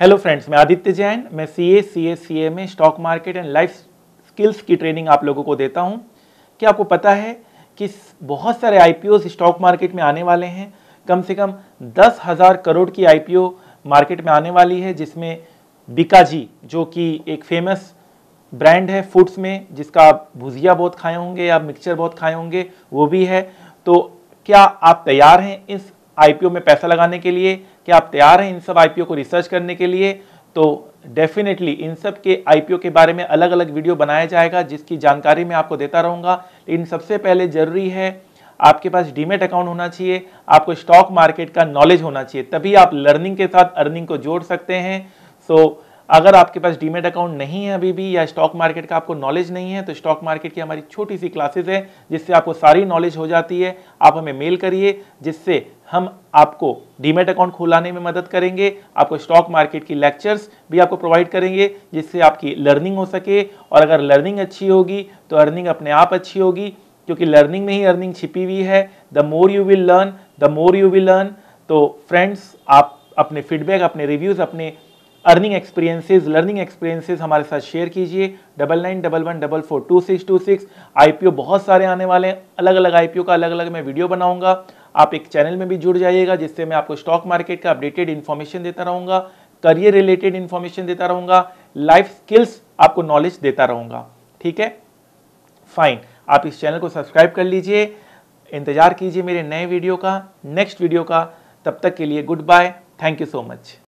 hello friends मैं आदित्य जैन मैं सी ए C S C A में stock market and life skills की ट्रेनिंग आप लोगों को देता हूं क्या आपको पता है कि बहुत सारे आई स्टॉक मार्केट में आने वाले हैं कम से कम दस हज़ार करोड़ की आई मार्केट में आने वाली है जिसमें बिकाजी जो कि एक फेमस ब्रांड है फूड्स में जिसका आप भुजिया बहुत खाए होंगे या मिक्सचर बहुत खाए होंगे वो भी है तो क्या आप तैयार हैं इस आईपीओ में पैसा लगाने के लिए क्या आप तैयार हैं इन सब आईपीओ को रिसर्च करने के लिए तो डेफिनेटली इन सब के आईपीओ के बारे में अलग अलग वीडियो बनाया जाएगा जिसकी जानकारी मैं आपको देता रहूँगा लेकिन सबसे पहले ज़रूरी है आपके पास डीमेट अकाउंट होना चाहिए आपको स्टॉक मार्केट का नॉलेज होना चाहिए तभी आप लर्निंग के साथ अर्निंग को जोड़ सकते हैं सो so, अगर आपके पास डीमेट अकाउंट नहीं है अभी भी या स्टॉक मार्केट का आपको नॉलेज नहीं है तो स्टॉक मार्केट की हमारी छोटी सी क्लासेस है जिससे आपको सारी नॉलेज हो जाती है आप हमें मेल करिए जिससे हम आपको डीमेट अकाउंट खुलाने में मदद करेंगे आपको स्टॉक मार्केट की लेक्चर्स भी आपको प्रोवाइड करेंगे जिससे आपकी लर्निंग हो सके और अगर लर्निंग अच्छी होगी तो अर्निंग अपने आप अच्छी होगी क्योंकि लर्निंग में ही अर्निंग छिपी हुई है the more you will learn the more you will learn तो फ्रेंड्स आप अपने फीडबैक अपने रिव्यूज़ अपने अर्निंग एक्सपीरियंसेस लर्निंग एक्सपीरियंसेस हमारे साथ शेयर कीजिए double nine double one double four two six two six आई बहुत सारे आने वाले हैं अलग अलग आई का अलग अलग मैं वीडियो बनाऊंगा आप एक चैनल में भी जुड़ जाइएगा जिससे मैं आपको स्टॉक मार्केट का अपडेटेड इन्फॉर्मेशन देता रहूँगा करियर रिलेटेड इन्फॉर्मेशन देता रहूँगा लाइफ स्किल्स आपको नॉलेज देता रहूँगा ठीक है फाइन आप इस चैनल को सब्सक्राइब कर लीजिए इंतज़ार कीजिए मेरे नए वीडियो का नेक्स्ट वीडियो का तब तक के लिए goodbye thank you so much